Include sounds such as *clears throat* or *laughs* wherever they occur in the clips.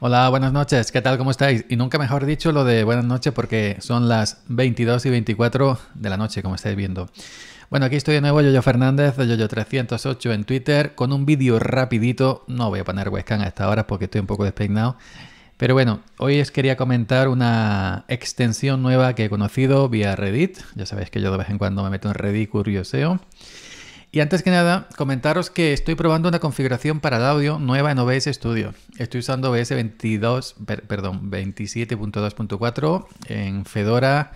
Hola, buenas noches. ¿Qué tal? ¿Cómo estáis? Y nunca mejor dicho lo de buenas noches porque son las 22 y 24 de la noche, como estáis viendo. Bueno, aquí estoy de nuevo, Yoyo Fernández, de Yoyo308 en Twitter, con un vídeo rapidito. No voy a poner webcam a esta hora porque estoy un poco despeinado. Pero bueno, hoy os quería comentar una extensión nueva que he conocido vía Reddit. Ya sabéis que yo de vez en cuando me meto en Reddit curioseo. Y antes que nada, comentaros que estoy probando una configuración para el audio nueva en OBS Studio. Estoy usando OBS 22, perdón, 27.2.4 en Fedora,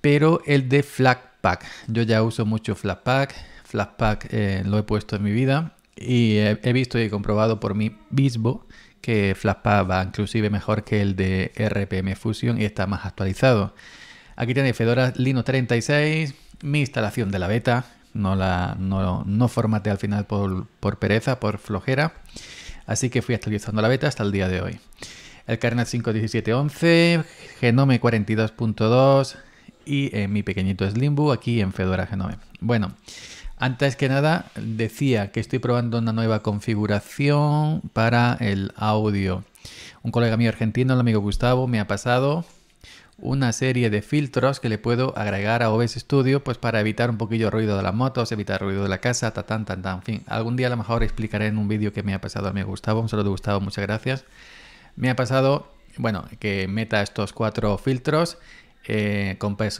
pero el de Flatpak. Yo ya uso mucho Flatpak, Flatpak eh, lo he puesto en mi vida y he, visto y comprobado por mi bisbo que Flatpak va inclusive mejor que el de RPM Fusion y está más actualizado. Aquí tiene Fedora Linux 36, mi instalación de la beta, no, la, no, no al final por, por pereza, por flojera. Así que fui actualizando la beta hasta el día de hoy. El kernel 5.17.11, Genome 42.2 y eh, mi pequeñito Slimbu aquí en Fedora Genome. Bueno, antes que nada decía que estoy probando una nueva configuración para el audio. Un colega mío argentino, el amigo Gustavo, me ha pasado una serie de filtros que le puedo agregar a OBS Studio pues para evitar un poquillo ruido de las motos, evitar ruido de la casa, ta tan tan tan, en fin. Algún día a lo mejor explicaré en un vídeo que me ha pasado a mí Gustavo, un saludo Gustavo, muchas gracias. Me ha pasado, bueno, que meta estos cuatro filtros, eh,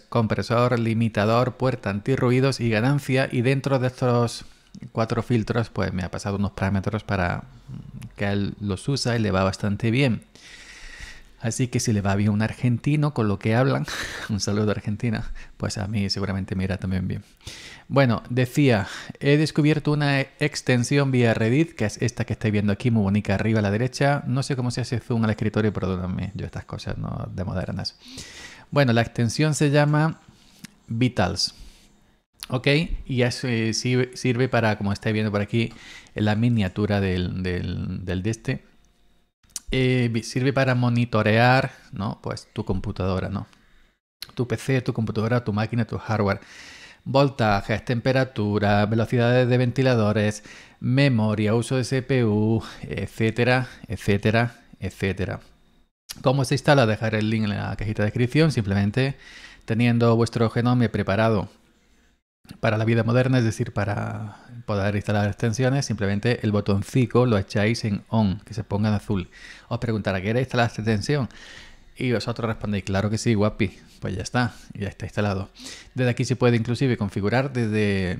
compresor, limitador, puerta antirruidos y ganancia y dentro de estos cuatro filtros pues me ha pasado unos parámetros para que él los usa y le va bastante bien. Así que si le va bien un argentino con lo que hablan, *laughs* un saludo a Argentina, pues a mí seguramente me irá también bien. Bueno, decía, he descubierto una extensión vía Reddit, que es esta que estáis viendo aquí, muy bonita arriba a la derecha. No sé cómo se hace zoom al escritorio, perdóname, yo estas cosas no de modernas. Bueno, la extensión se llama Vitals. Ok, y eh, sirve para, como estáis viendo por aquí, la miniatura del, del, del de este eh, sirve para monitorear, Pues tu computadora, ¿no? Tu PC, tu computadora, tu máquina, tu hardware. Voltajes, temperaturas, velocidades de ventiladores, memoria, uso de CPU, etcétera, etcétera, etcétera. ¿Cómo se instala? Dejaré el link en la cajita de descripción, simplemente teniendo vuestro genoma preparado para la vida moderna, es decir, para poder instalar extensiones, simplemente el botoncito lo echáis en on, que se ponga en azul. Os preguntará, ¿queréis instalar esta extensión? Y vosotros respondéis, claro que sí, guapi. Pues ya está, ya está instalado. Desde aquí se puede inclusive configurar desde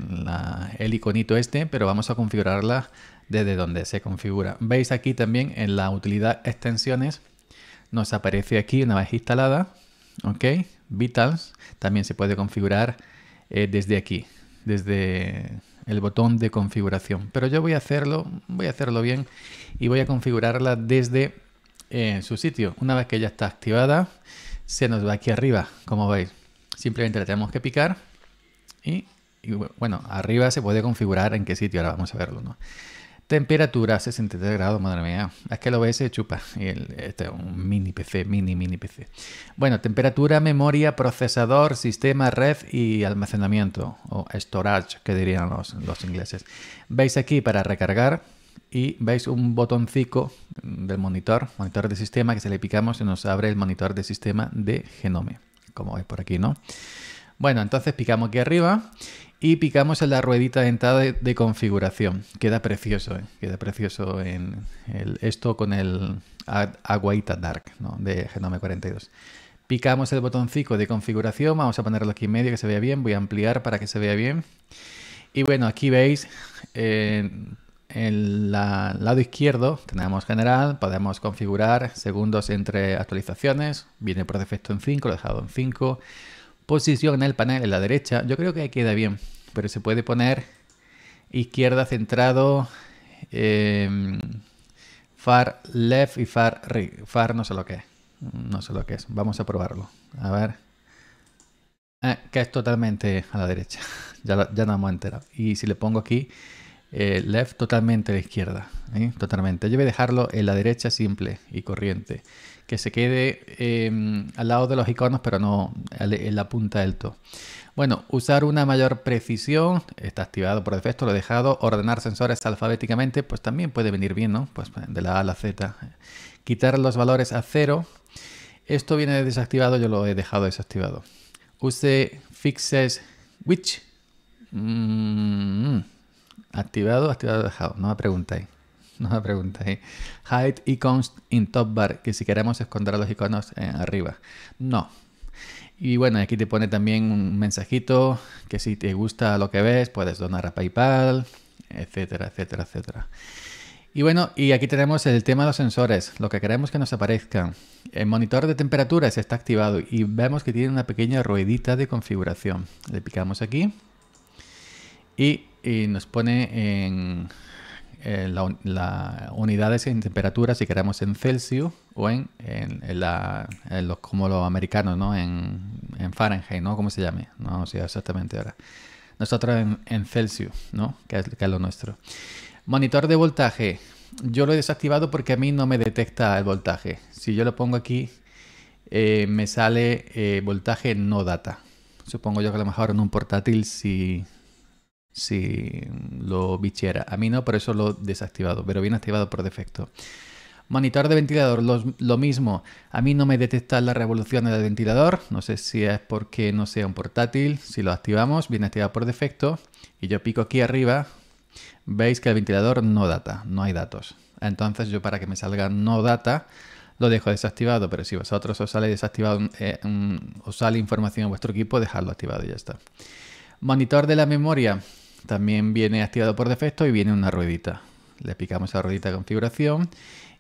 el iconito este, pero vamos a configurarla desde donde se configura. Veis aquí también en la utilidad extensiones, nos aparece aquí una vez instalada, ¿ok? Vitals, también se puede configurar eh, desde aquí, desde el botón de configuración. Pero yo voy a hacerlo, voy a hacerlo bien y voy a configurarla desde eh, su sitio. Una vez que ya está activada, se nos va aquí arriba, como veis. Simplemente la tenemos que picar y, bueno, arriba se puede configurar en qué sitio, ahora vamos a verlo, Temperatura 63 grados, madre mía. Es que lo OBS chupa. Y este es un mini PC, mini, mini PC. Bueno, temperatura, memoria, procesador, sistema, red y almacenamiento. O storage, que dirían los, ingleses. Veis aquí para recargar y veis un botoncito del monitor, monitor de sistema, que si le picamos y nos abre el monitor de sistema de Genome, como veis por aquí, ¿no? Bueno, entonces picamos aquí arriba y picamos en la ruedita dentada de, de configuración. Queda precioso, ¿eh? queda precioso en esto con el Aguaita Dark de Genome 42. Picamos el botoncito de configuración, vamos a ponerlo aquí en medio que se vea bien, voy a ampliar para que se vea bien. Y bueno, aquí veis en el lado izquierdo tenemos general, podemos configurar segundos entre actualizaciones, viene por defecto en 5, lo he dejado en 5 posición en el panel en la derecha, yo creo que queda bien pero se puede poner izquierda centrado, em, far left y far right. Far no sé lo que es. No sé lo que es. Vamos a probarlo. A ver. Eh, que es totalmente a la derecha. *laughs* Ya, ya nos hemos enterado. Y si le pongo aquí eh, left totalmente a la izquierda, ¿eh? totalmente. Yo voy a dejarlo en la derecha simple y corriente, que se quede em, al lado de los iconos, pero no en la punta del to. Bueno, usar una mayor precisión, está activado por defecto, lo he dejado. Ordenar sensores alfabéticamente, pues también puede venir bien, ¿no? Pues de la A a la Z. Quitar los valores a cero. Esto viene desactivado, yo lo he dejado desactivado. Use fixes which. Mm. Activado, activado, dejado. No me preguntáis. No me preguntáis. Hide icons in top bar, que si queremos esconder los iconos eh, arriba. No. Y bueno, aquí te pone también un mensajito que si te gusta lo que ves, puedes donar a PayPal, etcétera, etcétera, etcétera. Y bueno, y aquí tenemos el tema de los sensores, lo que queremos que nos aparezcan. El monitor de temperaturas está activado y vemos que tiene una pequeña ruedita de configuración. Le picamos aquí y y nos pone en eh, las unidades en temperatura, si queremos en Celsius o en, la, los, como los americanos, ¿no? En, Fahrenheit, ¿no? ¿Cómo se llame? No sea exactamente ahora. Nosotros en, Celsius, ¿no? Que es, lo nuestro. Monitor de voltaje. Yo lo he desactivado porque a mí no me detecta el voltaje. Si yo lo pongo aquí, eh, me sale eh, voltaje no data. Supongo yo que a lo mejor en un portátil, si si lo bichiera. A mí no, por eso lo he desactivado, pero viene activado por defecto. Monitor de ventilador, lo, mismo. A mí no me detecta la revolución del ventilador. No sé si es porque no sea un portátil. Si lo activamos, viene activado por defecto. Y yo pico aquí arriba. Veis que el ventilador no data, no hay datos. Entonces yo para que me salga no data, lo dejo desactivado. Pero si vosotros os sale desactivado, eh, mm, os sale información a vuestro equipo, dejadlo activado y ya está. Monitor de la memoria. También viene activado por defecto y viene una ruedita. Le picamos a ruedita de configuración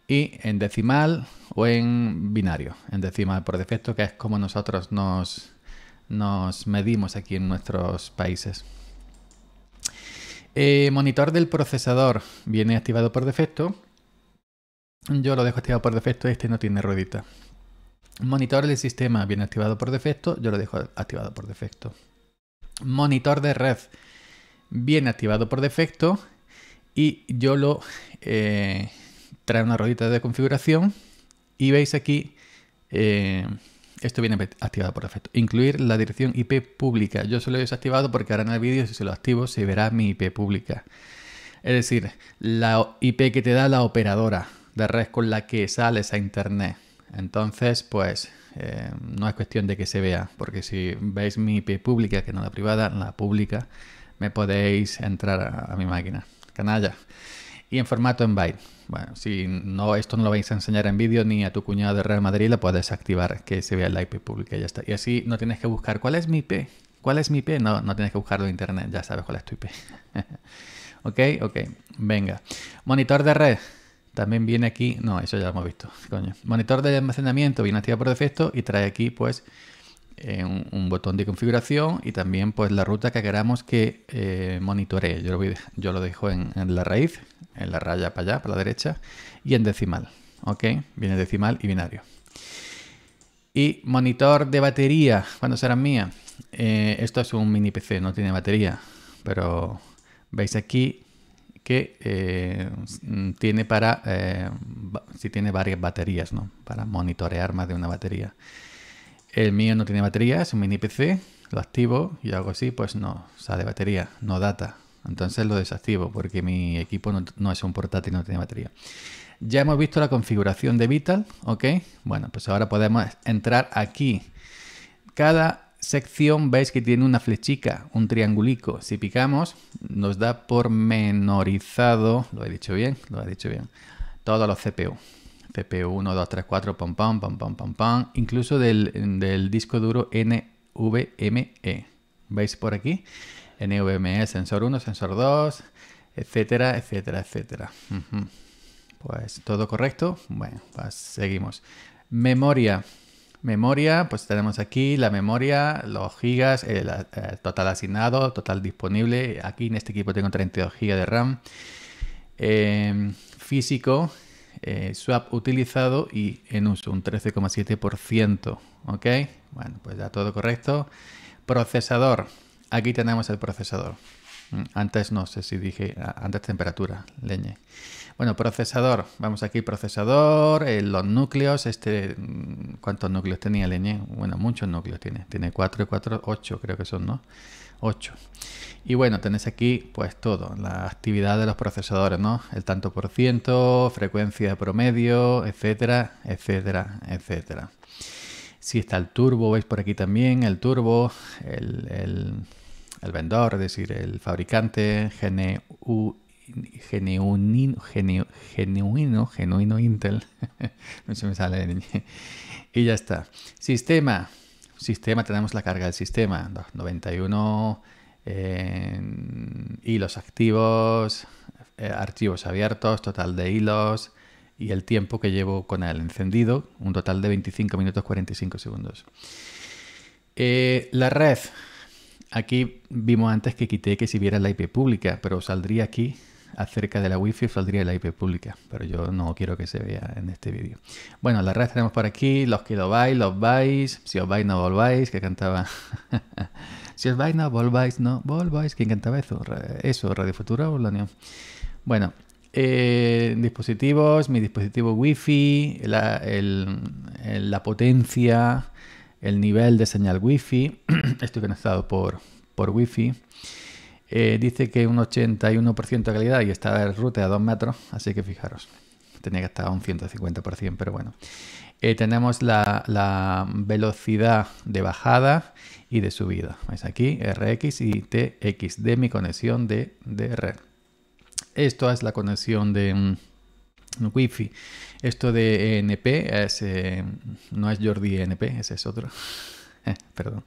y en decimal o en binario. En decimal por defecto, que es como nosotros nos, medimos aquí en nuestros países. Eh, monitor del procesador viene activado por defecto. Yo lo dejo activado por defecto, este no tiene ruedita. Monitor del sistema viene activado por defecto, yo lo dejo activado por defecto. Monitor de red viene activado por defecto y yo lo eh, trae una rodita de configuración y veis aquí eh, esto viene activado por defecto. Incluir la dirección IP pública. Yo solo he desactivado porque ahora en el vídeo si se lo activo se verá mi IP pública. Es decir, la IP que te da la operadora de red con la que sales a internet. Entonces, pues eh, no es cuestión de que se vea, porque si veis mi IP pública, que no la privada, la pública, me podéis entrar a, mi máquina. Canalla. Y en formato en byte. Bueno, si no, esto no lo vais a enseñar en vídeo ni a tu cuñado de Real Madrid, lo puedes activar que se vea la IP pública y ya está. Y así no tienes que buscar cuál es mi IP. ¿Cuál es mi IP? No, no tienes que buscarlo en internet, ya sabes cuál es tu IP. *laughs* ok, ok, venga. Monitor de red. También viene aquí, no, eso ya lo hemos visto, coño. Monitor de almacenamiento viene activado por defecto y trae aquí, pues, un, botón de configuración y también pues la ruta que queramos que eh, monitoree. Yo lo, yo lo dejo en, la raíz, en la raya para allá, para la derecha, y en decimal. ¿Ok? Viene decimal y binario. Y monitor de batería, cuando será mía? Eh, esto es un mini PC, no tiene batería, pero veis aquí que eh, tiene para si tiene varias baterías, ¿no? Para monitorear más de una batería. El mío no tiene batería, es un mini PC. Lo activo y algo así, pues no sale batería, no data. Entonces lo desactivo porque mi equipo no, es un portátil, no tiene batería. Ya hemos visto la configuración de Vital, ¿ok? Bueno, pues ahora podemos entrar aquí. Cada sección veis que tiene una flechica, un triangulico. Si picamos, nos da pormenorizado, lo he dicho bien, lo he dicho bien, todos los CPU, CPU 1, 2, 3, 4, pam, pam, pam, pam, pam, incluso del, disco duro NVMe. ¿Veis por aquí? NVMe, sensor 1, sensor 2, etcétera, etcétera, etcétera. Pues todo correcto. Bueno, pues seguimos. Memoria. Memoria, pues tenemos aquí la memoria, los gigas, el, total asignado, total disponible. Aquí en este equipo tengo 32 gigas de RAM. Em, físico, eh, swap utilizado y en uso, un 13,7%. ¿Ok? Bueno, pues ya todo correcto. Procesador. Aquí tenemos el procesador. Mm, antes no sé si dije, antes temperatura, leña. Bueno, procesador. Vamos aquí, procesador, eh, los núcleos. Este, mm, ¿Cuántos núcleos tenía leñe? Bueno, muchos núcleos tiene. Tiene 4 y 4, 8 creo que son, ¿no? 8. Y bueno, tenéis aquí pues todo, la actividad de los procesadores, ¿no? El tanto por ciento, frecuencia promedio, etcétera, etcétera, etcétera. Si está el turbo, veis por aquí también, el turbo, el, el, el vendedor, es decir, el fabricante, GNU genuino, genuino, genuino, Intel. *laughs* no se me sale. y ya está. Sistema. Sistema, tenemos la carga del sistema. 91 eh, hilos activos, eh, archivos abiertos, total de hilos y el tiempo que llevo con el encendido, un total de 25 minutos 45 segundos. Eh, la red. Aquí vimos antes que quité que si viera la IP pública, pero saldría aquí acerca de la Wi-Fi saldría la IP pública, pero yo no quiero que se vea en este vídeo. Bueno, la red tenemos por aquí, los que lo vais, los vais, si os vais no volváis, que cantaba... *laughs* si os vais no volváis, no volváis, que cantaba eso? Eso, Radio Futura o la Bueno, eh, dispositivos, mi dispositivo Wi-Fi, la, potencia, el nivel de señal wifi *clears throat* estoy conectado por, por Wi-Fi. Eh, dice que un 81% de calidad y está el route a 2 metros, así que fijaros, tenía que estar a un 150%, pero bueno. Eh, tenemos la, velocidad de bajada y de subida. Veis aquí, RX y TX de mi conexión de, de Esto es la conexión de wifi. Wi-Fi. Esto de e NP, es, eh, no es Jordi e NP, ese es otro. *laughs* Perdón.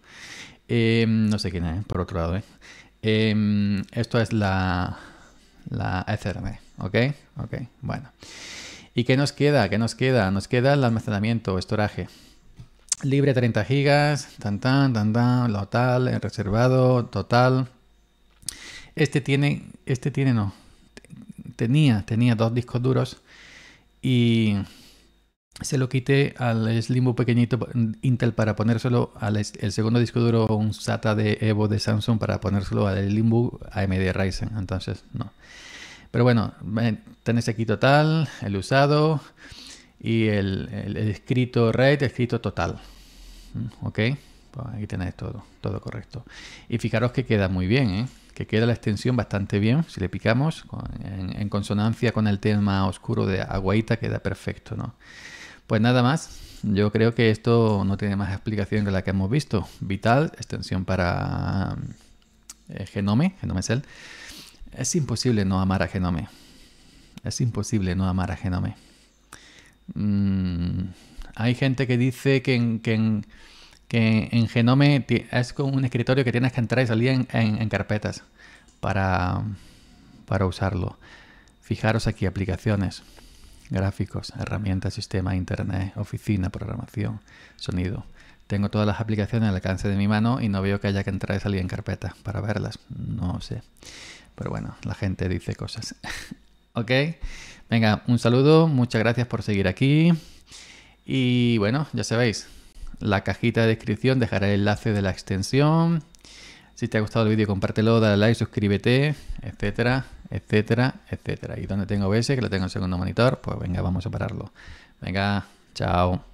no sé quién es, por otro lado. Em, esto es la, la e ¿ok? Ok, bueno. ¿Y qué nos queda? ¿Qué nos queda? Nos queda el almacenamiento, estoraje. Libre 30 gigas, tan tan, tan tan, lo tal, reservado, total. Este tiene, este tiene no. Tenía, tenía dos discos duros y se lo quité al Slimbo pequeñito mm, Intel para ponérselo al el segundo disco duro un SATA de Evo de Samsung para ponérselo al Slimbo AMD Ryzen. Entonces, no. Pero bueno, tenés aquí total, el usado y el, escrito RAID, escrito total. Mm, ¿Ok? Pues aquí tenéis todo, todo correcto. Y fijaros que queda muy bien, ¿eh? que queda la extensión bastante bien. Si le picamos, en, en, consonancia con el tema oscuro de Aguaita, queda perfecto, ¿no? Pues nada más, yo creo que esto no tiene más explicación que la que hemos visto. Vital, extensión para eh, Genome, Genome Cell. Es imposible no amar a Genome. Es imposible no amar a Genome. Mm, hay gente que dice que en, Genome es como un escritorio que tienes que entrar y salir en, en carpetas para, para usarlo. Fijaros aquí, aplicaciones gráficos, herramientas, sistema, internet, oficina, programación, sonido. Tengo todas las aplicaciones al alcance de mi mano y no veo que haya que entrar y salir en carpeta para verlas. No sé. Pero bueno, la gente dice cosas. *laughs* ¿Ok? Venga, un saludo, muchas gracias por seguir aquí. Y bueno, ya sabéis, la cajita de descripción dejaré el enlace de la extensión si te ha gustado el vídeo, compártelo, dale like, suscríbete, etcétera, etcétera, etcétera. Y donde tengo OBS, que lo tengo en segundo monitor, pues venga, vamos a pararlo. Venga, chao.